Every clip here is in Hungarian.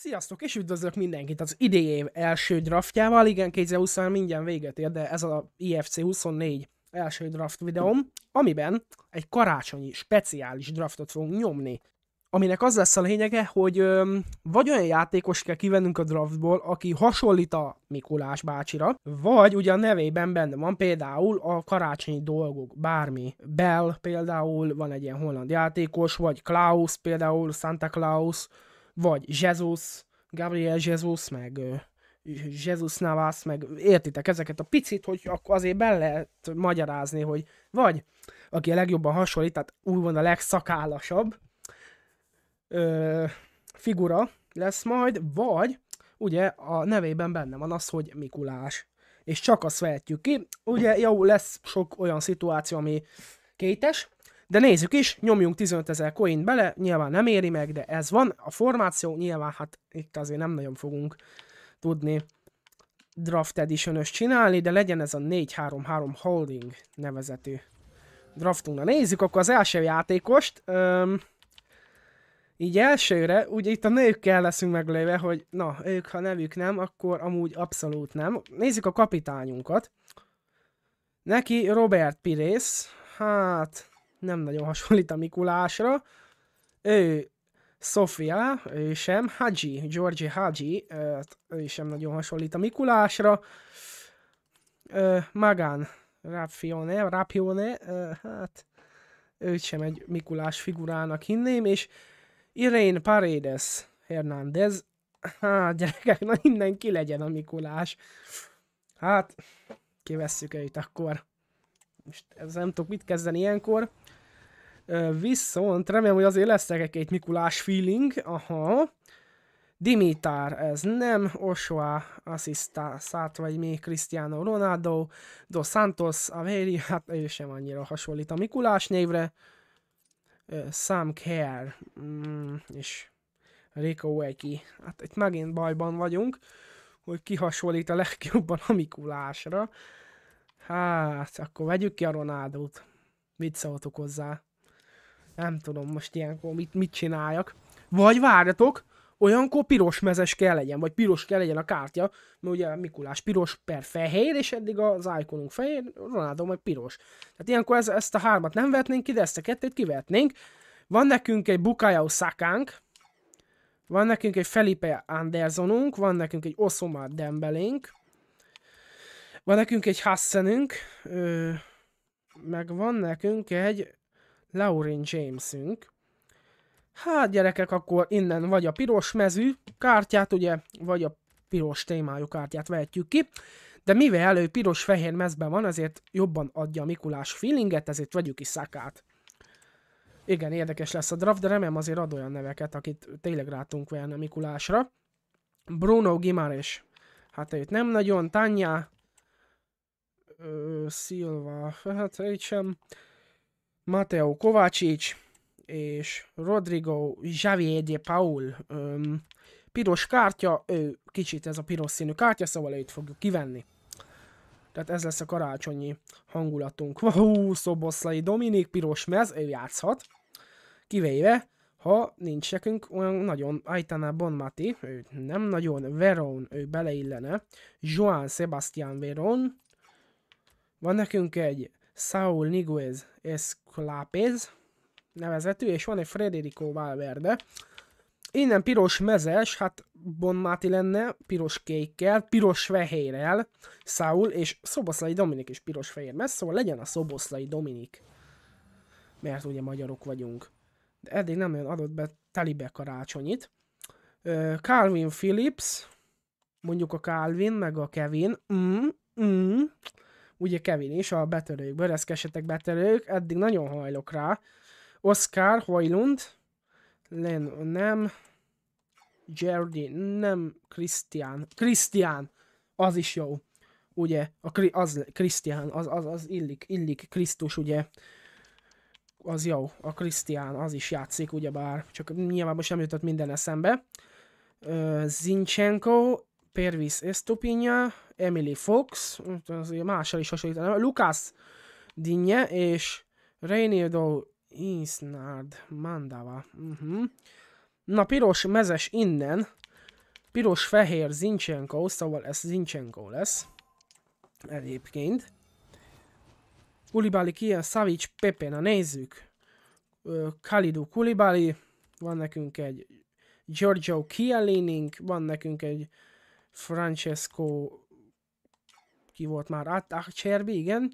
Sziasztok, és üdvözlök mindenkit az idei év első draftjával. Igen, 2020 mindjárt véget ér, de ez a IFC 24 első draft videóm, amiben egy karácsonyi speciális draftot fogunk nyomni. Aminek az lesz a lényege, hogy öm, vagy olyan játékos kell kivennünk a draftból, aki hasonlít a Mikulás bácsira, vagy ugye a nevében benne van például a karácsonyi dolgok, bármi. Bell például, van egy ilyen holland játékos, vagy Klaus például, Santa Claus, vagy Jesus, Gabriel Jesus, meg Jesus Navas, meg értitek ezeket a picit, hogy azért be lehet magyarázni, hogy vagy aki a legjobban hasonlít, tehát úgymond a legszakállasabb ö, figura lesz majd, vagy ugye a nevében benne van az, hogy Mikulás. És csak azt vehetjük ki. Ugye jó, lesz sok olyan szituáció, ami kétes, de nézzük is, nyomjunk 15 ezer coin bele, nyilván nem éri meg, de ez van. A formáció nyilván hát itt azért nem nagyon fogunk tudni draft edition csinálni, de legyen ez a 433 holding nevezetű Draftunk Na Nézzük akkor az első játékost. Öm, így elsőre, ugye itt a nőkkel leszünk megléve, hogy na, ők ha nevük nem, akkor amúgy abszolút nem. Nézzük a kapitányunkat. Neki Robert Pires, hát nem nagyon hasonlít a Mikulásra. Ő Sofia, ő sem, Haji, Georgi Haji, hát ő sem nagyon hasonlít a Mikulásra. Magán, Rapione, Rapione, hát őt sem egy Mikulás figurának hinném, és Irene Paredes Hernández, hát gyerekek, na innen ki legyen a Mikulás. Hát, kivesszük őt akkor. Most ez nem tudok mit kezdeni ilyenkor. Viszont remélem, hogy azért lesz egy Mikulás feeling. Aha. Dimitár, ez nem, Oshoa, Assista, Szát vagy még Cristiano Ronaldo, Dos Santos, Averi, hát ő sem annyira hasonlít a Mikulás névre, Sam Kerr, mm, és Rico Weki. Hát itt megint bajban vagyunk, hogy ki hasonlít a legjobban a Mikulásra. Hát, akkor vegyük ki a ronaldo Mit szóltok hozzá? nem tudom most ilyenkor mit, mit csináljak. Vagy várjatok, olyankor piros mezes kell legyen, vagy piros kell legyen a kártya, mert ugye Mikulás piros per fehér, és eddig az iconunk fehér, Ronaldo meg piros. Tehát ilyenkor ez, ezt a hármat nem vetnénk ki, de ezt a kettőt kivetnénk. Van nekünk egy Bukayo szakánk, van nekünk egy Felipe Andersonunk, van nekünk egy Osoma Dembelénk, van nekünk egy Hassanünk, ö, meg van nekünk egy Laurin Jamesünk. Hát gyerekek, akkor innen vagy a piros mezű kártyát, ugye, vagy a piros témájú kártyát vehetjük ki, de mivel elő piros-fehér mezben van, azért jobban adja a Mikulás feelinget, ezért vegyük is szakát. Igen, érdekes lesz a draft, de remélem azért ad olyan neveket, akit tényleg rátunk verni a Mikulásra. Bruno Gimares. Hát őt nem nagyon. Tanya. Ö, Silva. Hát őt sem. Mateo Kovácsics és Rodrigo Javier de Paul öm, piros kártya, ő kicsit ez a piros színű kártya, szóval őt fogjuk kivenni. Tehát ez lesz a karácsonyi hangulatunk. Hú, Szoboszlai Dominik, piros mez, ő játszhat. Kivéve, ha nincs nekünk olyan nagyon Aitana Bonmati, ő nem nagyon, Veron, ő beleillene, Joan Sebastian Veron, van nekünk egy Saul Niguez Esclapez nevezetű, és van egy Frederico Valverde. Innen piros mezes, hát bonmáti lenne, piros kékkel, piros fehérrel, Saul, és Szoboszlai Dominik is piros fehér mez, szóval legyen a Szoboszlai Dominik. Mert ugye magyarok vagyunk. De eddig nem olyan adott be telibe karácsonyit. Calvin Phillips, mondjuk a Calvin, meg a Kevin, mm, mm, ugye Kevin is a betörőkből, reszkesetek betörők, eddig nagyon hajlok rá. Oscar Hoylund, Len nem, Gerdi nem, Christian, Christian, az is jó, ugye, a, az Christian, az, az, az illik, illik, Krisztus, ugye, az jó, a Krisztián, az is játszik, ugyebár, csak nyilván most nem jutott minden eszembe. Zinchenko, Pervis Estupinja, Emily Fox, azért mással is hasonlítanám, Lucas Digne és Reynildo Isnard Mandava. Uh-huh. Na, piros mezes innen, piros-fehér Zinchenko, szóval ez Zinchenko lesz. Egyébként. Kulibali Kia, Savic, Pepe, na nézzük. Kalidu Kulibali, van nekünk egy Giorgio Kialinink, van nekünk egy Francesco ki volt már, Át, Acherbi, igen,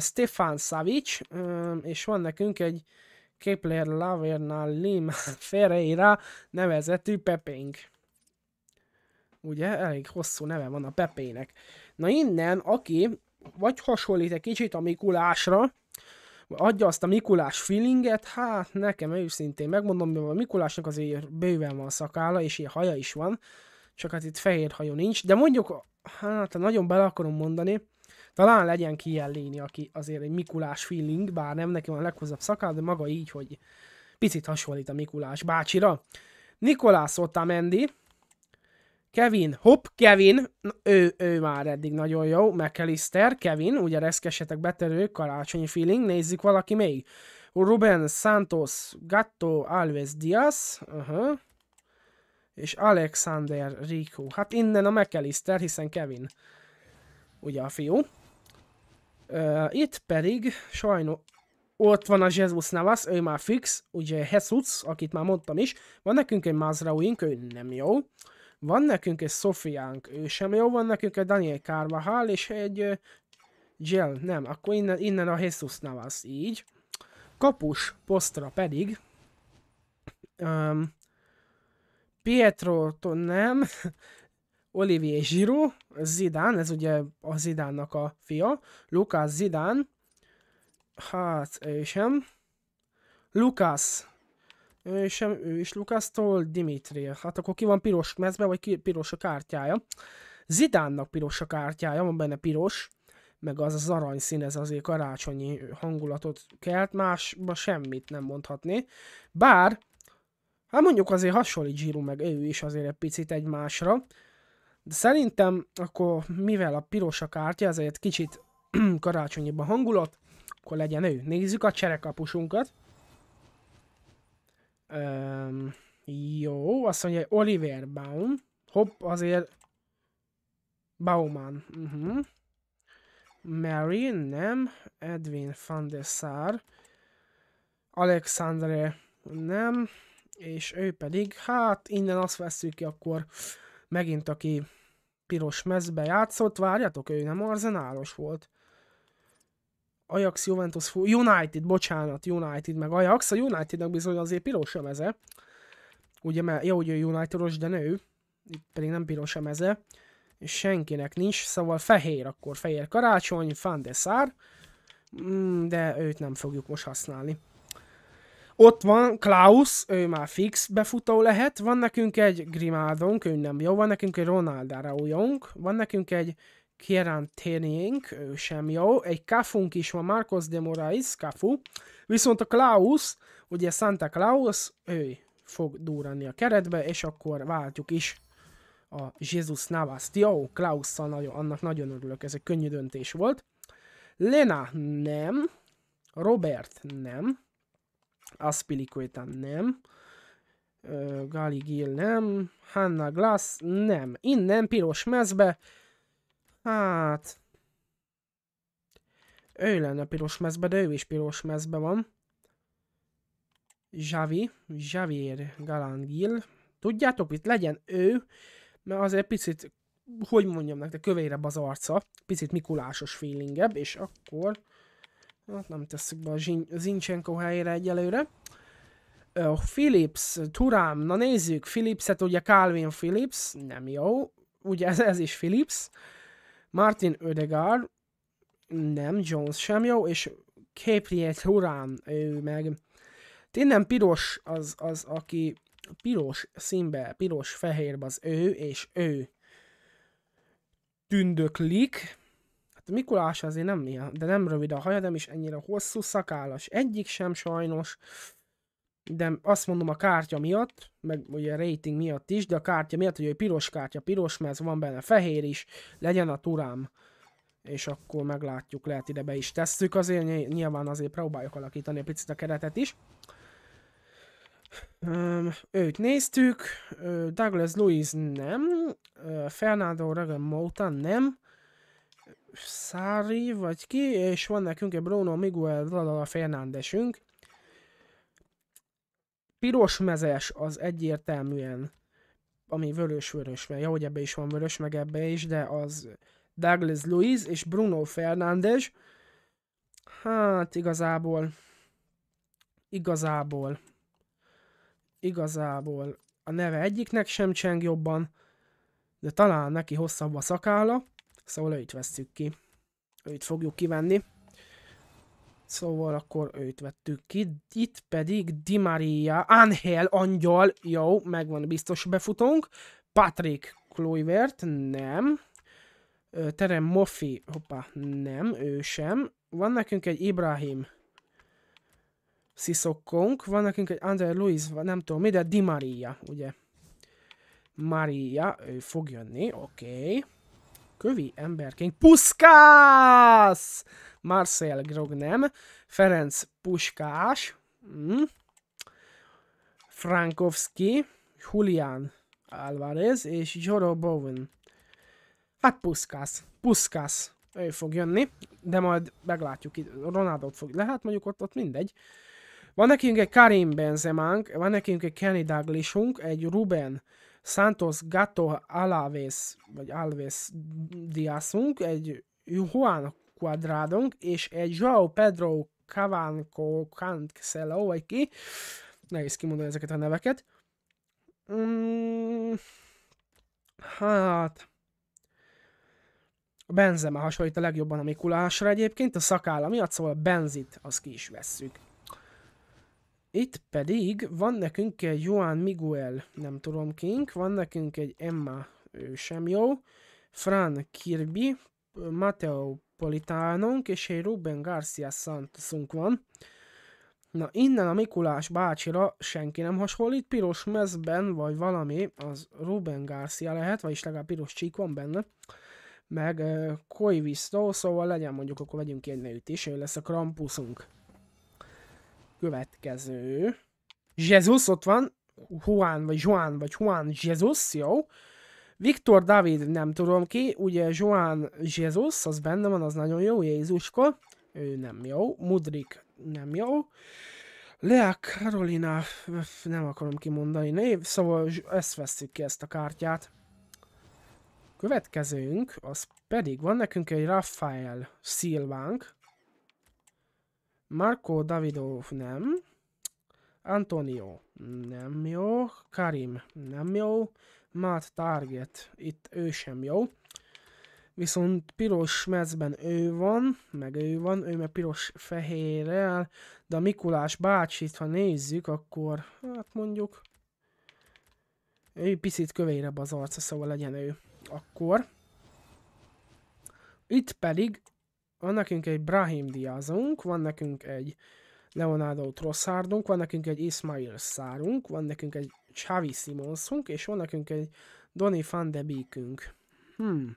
Stefan Savic, és van nekünk egy Kepler Lavernal Lim Ferreira nevezetű Pepénk. Ugye, elég hosszú neve van a Pepének. Na innen, aki vagy hasonlít egy kicsit a Mikulásra, adja azt a Mikulás feelinget, hát nekem őszintén megmondom, hogy a Mikulásnak azért bőven van szakála, és ilyen haja is van, csak hát itt fehér hajó nincs, de mondjuk hát ha nagyon bele akarom mondani, talán legyen ki aki azért egy Mikulás feeling, bár nem neki van a leghozabb szaká, de maga így, hogy picit hasonlít a Mikulás bácsira. Nikolás Otamendi, Kevin, hopp, Kevin, Na, ő, ő már eddig nagyon jó, McAllister, Kevin, ugye reszkesetek beterő, karácsonyi feeling, nézzük valaki még. Ruben Santos, Gatto, Alves Diaz, uh -huh és Alexander Rico. Hát innen a McAllister, hiszen Kevin ugye a fiú. Uh, itt pedig sajnos ott van a Jesus Navas, ő már fix, ugye Jesus, akit már mondtam is, van nekünk egy Mazrauink, ő nem jó, van nekünk egy Sofiánk, ő sem jó, van nekünk egy Daniel Carvajal, és egy uh, Gel, nem, akkor innen, innen a Jesus Navas, így. Kapus posztra pedig um, Pietro nem, Olivier Giroud, Zidán, ez ugye a Zidánnak a fia, Lucas Zidán, hát ő sem, Lucas, ő sem, ő is tól Dimitri, hát akkor ki van piros mezbe, vagy ki, piros a kártyája. Zidánnak piros a kártyája, van benne piros, meg az az aranyszín, ez azért karácsonyi hangulatot kelt, másba semmit nem mondhatni. Bár Hát mondjuk azért hasonlít Zsíru meg ő is azért egy picit egymásra. De szerintem akkor mivel a piros a kártya, ezért kicsit karácsonyibb a hangulat, akkor legyen ő. Nézzük a cserekapusunkat. Öm, jó, azt mondja, Oliver Baum. Hopp, azért Bauman. Uh-huh. Mary, nem. Edwin van der Sar. Alexandre, nem és ő pedig, hát innen azt veszük ki, akkor megint aki piros mezbe játszott, várjatok, ő nem arzenálos volt. Ajax, Juventus, United, bocsánat, United, meg Ajax, a Unitednek bizony azért piros a meze. Ugye, mert, hogy ő Unitedos, de nő, itt pedig nem piros a meze, és senkinek nincs, szóval fehér akkor, fehér karácsony, fan de szár. Mm, de őt nem fogjuk most használni. Ott van Klaus, ő már fix befutó lehet, van nekünk egy Grimaldonk, ő nem jó, van nekünk egy Ronald Araujonk. van nekünk egy Kieran Térnyénk, ő sem jó, egy Kafunk is van, Marcos de Morais, Kafu, viszont a Klaus, ugye Santa Claus, ő fog durrani a keretbe, és akkor váltjuk is a Jesus Navas. Jó, Klaus nagyon, annak nagyon örülök, ez egy könnyű döntés volt. Lena nem, Robert nem, Aspilicueta nem. Gali Gill nem. Hanna Glass nem. Innen piros mezbe. Hát... Ő lenne piros mezbe, de ő is piros mezbe van. Javi, Javier Galangil. Tudjátok itt Legyen ő, mert azért picit, hogy mondjam nektek, kövérebb az arca, picit mikulásos feelingebb, és akkor Hát nem tesszük be a Zincsenko helyére egyelőre. A Philips, Turám, na nézzük, Philipset ugye Calvin Philips, nem jó, ugye ez, ez is Philips. Martin Ödegar, nem, Jones sem jó, és Capriet Turán ő meg tényleg piros az, az, aki piros színbe, piros-fehérbe az ő, és ő tündöklik. Hát Mikulás azért nem ilyen, de nem rövid a haja, nem is ennyire hosszú, szakállas. Egyik sem sajnos, de azt mondom a kártya miatt, meg ugye a rating miatt is, de a kártya miatt, hogy piros kártya, piros, mert van benne fehér is, legyen a turám és akkor meglátjuk, lehet ide be is tesszük, azért nyilván azért próbáljuk alakítani egy picit a keretet is. Um, őt néztük, Douglas Lewis nem, Fernando Ragan Mouta nem, Szári, vagy ki, és van nekünk egy Bruno Miguel Lala Fernándesünk. Piros mezes az egyértelműen, ami vörös-vörös, mert jó, hogy ebbe is van vörös, meg ebbe is, de az Douglas Luiz és Bruno Fernández. Hát igazából, igazából, igazából a neve egyiknek sem cseng jobban, de talán neki hosszabb a szakála. Szóval őt vesszük ki. Őt fogjuk kivenni. Szóval akkor őt vettük ki. Itt pedig Di Maria, Angel, Angyal, jó, megvan biztos befutunk. Patrick Kluivert, nem. Terem Mofi, hoppá, nem, ő sem. Van nekünk egy Ibrahim sziszokkunk, van nekünk egy André Luis, nem tudom mi, de Di Maria, ugye. Maria, ő fog jönni, oké. Okay kövi emberként Puskás, Marcel Grog nem, Ferenc Puskás, mm. Frankowski, Julian Alvarez és Joro Bowen. Hát Puszkász, Puszkász, ő fog jönni, de majd meglátjuk, ronaldo fog, lehet mondjuk ott, ott mindegy. Van nekünk egy Karim Benzemánk, van nekünk egy Kenny Douglasunk, egy Ruben Santos Gato Alaves, vagy Alves diászunk, egy Juan Quadradunk, és egy João Pedro Cavanco Cancelo, vagy ki, nehéz kimondani ezeket a neveket. Mm, hát... A Benzema hasonlít a legjobban a Mikulásra egyébként, a szakálla miatt, szóval a Benzit, azt ki is vesszük. Itt pedig van nekünk egy Juan Miguel, nem tudom kink, van nekünk egy Emma, ő sem jó, Fran Kirby, Mateo Politánunk és egy Ruben Garcia Santosunk van. Na innen a Mikulás bácsira senki nem hasonlít, piros mezben vagy valami, az Ruben Garcia lehet, vagyis legalább piros csík van benne, meg uh, Koivisto, szóval legyen mondjuk, akkor vegyünk ki egy nőt is, ő lesz a Krampuszunk következő. Jesus ott van. Juan, vagy Juan, vagy Juan Jesus, jó. Viktor David, nem tudom ki, ugye Juan Jesus, az benne van, az nagyon jó, Jézuska, ő nem jó, Mudrik nem jó, Lea Karolina, nem akarom kimondani név, szóval ezt veszik ki ezt a kártyát. Következőnk, az pedig van nekünk egy Rafael Szilvánk, Marco Davidov nem. Antonio nem jó. Karim nem jó. Matt Target itt ő sem jó. Viszont piros mezben ő van, meg ő van, ő meg piros-fehérrel, de a Mikulás bácsit, ha nézzük, akkor hát mondjuk ő picit kövérebb az arca, szóval legyen ő akkor. Itt pedig van nekünk egy Brahim Diazunk, van nekünk egy Leonardo Trossardunk, van nekünk egy Ismail Szárunk, van nekünk egy Xavi Simonsunk, és van nekünk egy Donny van de Beekünk. Hmm.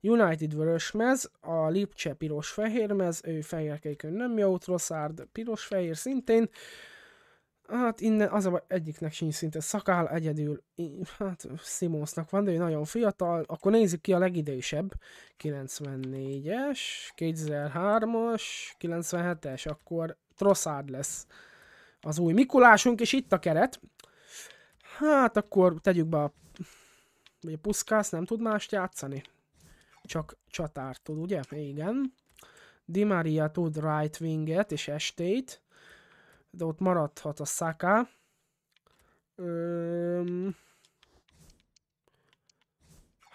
United vörösmez, a Lipcse piros-fehérmez, ő fehérkékön nem jó, Trossard piros-fehér szintén, Hát innen az a egyiknek sincs szinte szakál, egyedül, hát Simonsnak van, de ő nagyon fiatal. Akkor nézzük ki a legidősebb. 94-es, 2003-as, 97-es, akkor Trossard lesz az új Mikulásunk, és itt a keret. Hát akkor tegyük be a... Vagy a Puszkász nem tud mást játszani. Csak csatárt tud, ugye? Igen. Di Maria tud right winget és estét de ott maradhat a Saka. Öm,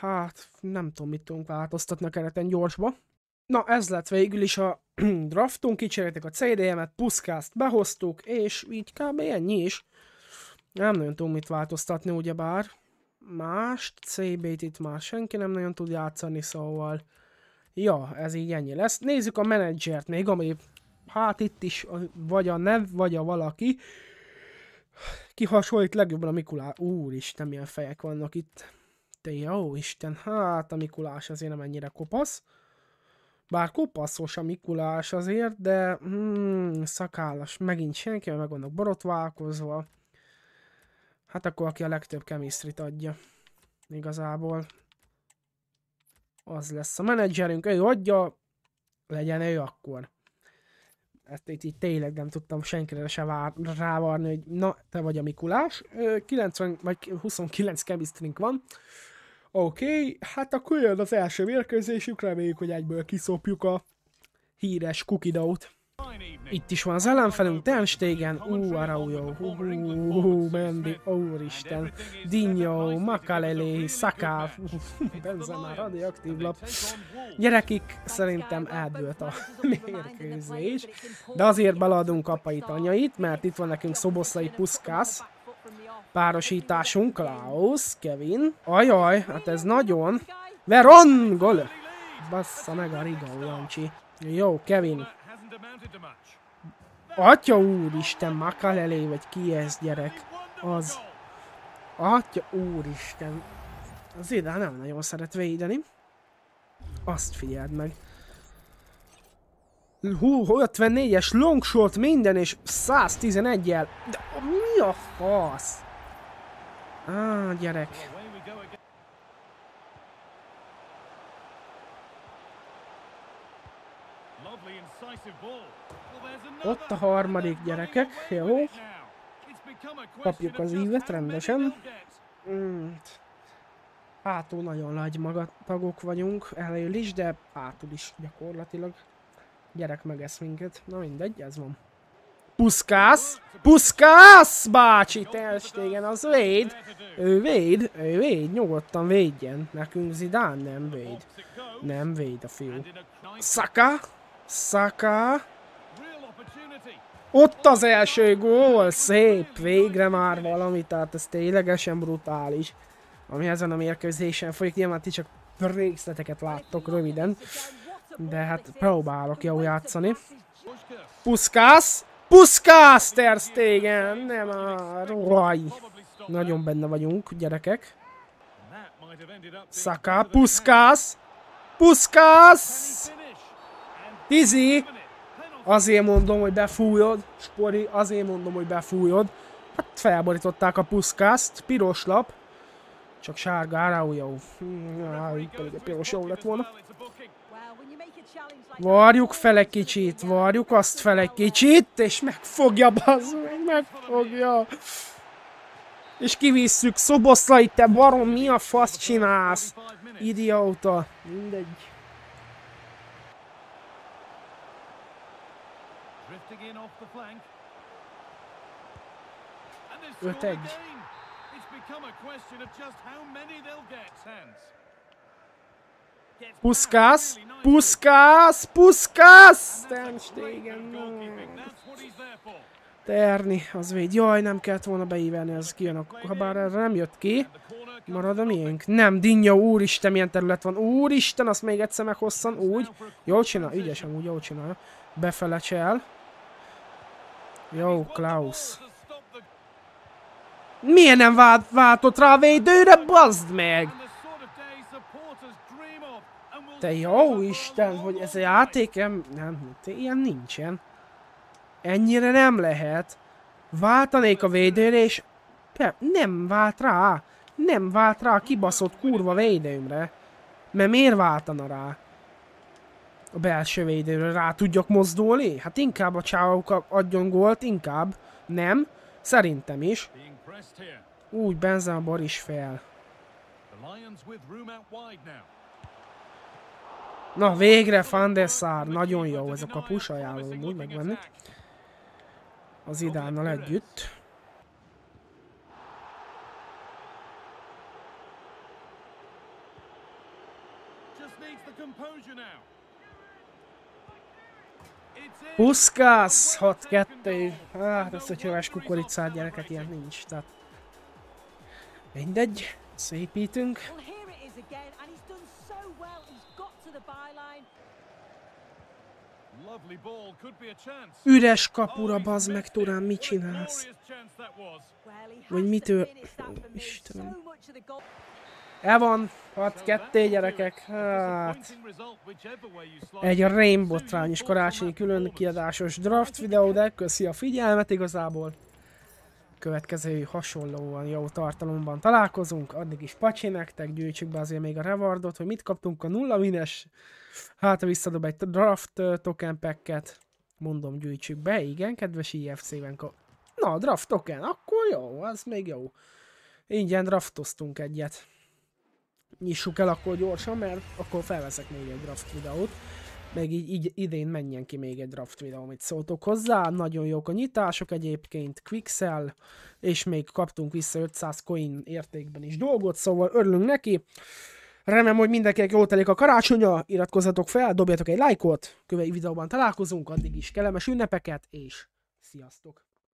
hát nem tudom, mit tudunk változtatni a kereten gyorsba. Na ez lett végül is a draftunk, kicseréltek a CD-emet, puszkázt behoztuk, és így kb. ennyi is. Nem nagyon tudom mit változtatni, ugyebár. Mást, CB-t itt már senki nem nagyon tud játszani, szóval... Ja, ez így ennyi lesz. Nézzük a menedzsert még, ami hát itt is vagy a nev, vagy a valaki. hasonlít legjobban a Mikulás. Úristen, milyen fejek vannak itt. Te jó Isten, hát a Mikulás azért nem ennyire kopasz. Bár kopaszos a Mikulás azért, de hmm, szakállas megint senki, meg vannak borotválkozva. Hát akkor aki a legtöbb kemisztrit adja. Igazából. Az lesz a menedzserünk, ő adja, legyen ő akkor ezt így, így tényleg nem tudtam senkire se vár, rávarni, hogy na, te vagy a Mikulás. 90 vagy 29 chemistrink van. Oké, okay, hát akkor jön az első mérkőzésük, reméljük, hogy egyből kiszopjuk a híres kukidaut. Itt is van az ellenfelünk, Tenstegen, ú, Araujo, ú, Mendy, úristen, Dinho, Makalele, Szaká, Benzema, radioaktív lap. Gyerekik, szerintem eldőlt a mérkőzés, de azért beleadunk apait, anyait, mert itt van nekünk szoboszai Puszkász, párosításunk, Klaus, Kevin, ajaj, hát ez nagyon, Veron, gol! Bassza meg a Riga, Jancsi. Jó, Kevin, Atya úristen, Makalelé, vagy ki ez gyerek? Az. Atya úristen. Az ide nem nagyon szeret védeni. Azt figyeld meg. Hú, 54-es longshot minden, és 111-jel. De mi a fasz? Á, gyerek. Ott a harmadik gyerekek, jó. Kapjuk az ívet rendesen. Hmm. Hátul nagyon nagy magatagok vagyunk, elejül is, de hátul is gyakorlatilag. Gyerek megesz minket. Na mindegy, ez van. Puszkász! Puszkász, bácsi! Terstégen az véd! Ő véd, ő véd, nyugodtan védjen. Nekünk Zidán nem véd. Nem véd a fiú. Szaka! Saka. Ott az első gól, szép, végre már valami, tehát ez ténylegesen brutális. Ami ezen a mérkőzésen folyik, nyilván ti csak részleteket láttok röviden, de hát próbálok jó játszani. Puskás Puskász Ter Stegen, nem már, Uaj. Nagyon benne vagyunk, gyerekek. Saka, Puskás, Puskás. Tizi! Azért mondom, hogy befújod. Spori, azért mondom, hogy befújod. Hát felborították a puszkázt. Piros lap. Csak sárga jó. Hát, pedig a piros jó lett volna. Varjuk fele kicsit, várjuk azt fele kicsit, és megfogja, bazd meg, megfogja. És kivisszük, szoboszlai, te barom, mi a fasz csinálsz? Idióta. Mindegy. 5 egy. Puskás. puskász, puskász! Stenstegen, Terni, az véd. Jaj, nem kellett volna beívelni, ez kijön, a... ha bár erre nem jött ki. Marad a miénk. Nem, Dinja, úristen, milyen terület van. Úristen, azt még egyszer meghosszan, úgy. Jól csinál, ügyesen, úgy jól csinál. Befele csel. Jó, Klaus. Miért nem vált, váltott rá a védőre, bazd meg! Te jó Isten, hogy ez a játékem... Nem, te hát ilyen nincsen. Ennyire nem lehet. Váltanék a védőre, és... Nem vált rá. Nem vált rá a kibaszott kurva védőmre. Mert miért váltana rá? a belső védőről rá tudjak mozdulni? Hát inkább a csávok adjon gólt, inkább nem. Szerintem is. Úgy, Benzema is fel. Na végre Van nagyon jó ez a kapus, ajánlom úgy megvenni. Az idánnal együtt. Puszkász! 6-2. Hát ez egy hőes kukoricát, gyerekek, ilyen nincs. Tehát... Mindegy, szépítünk. Üres kapura, bazd meg, Turán, mit csinálsz? Vagy mitől... Istenem. Evan, van, 6-2 gyerekek, hát... Egy rémbotrány is karácsonyi külön kiadásos draft videó, de köszi a figyelmet igazából. Következő hasonlóan jó tartalomban találkozunk, addig is pacsi nektek, gyűjtsük be azért még a rewardot, hogy mit kaptunk a nulla wines. Hát visszadob egy draft token packet. Mondom, gyűjtsük be, igen, kedves IFC-ben Na, draft token, akkor jó, az még jó. Ingyen draftoztunk egyet nyissuk el akkor gyorsan, mert akkor felveszek még egy draft videót. Meg így, így idén menjen ki még egy draft videó, amit szóltok hozzá. Nagyon jók a nyitások egyébként, Quixel, és még kaptunk vissza 500 coin értékben is dolgot, szóval örülünk neki. Remélem, hogy mindenkinek jól telik a karácsonya, iratkozzatok fel, dobjatok egy lájkot, következő videóban találkozunk, addig is kellemes ünnepeket, és sziasztok!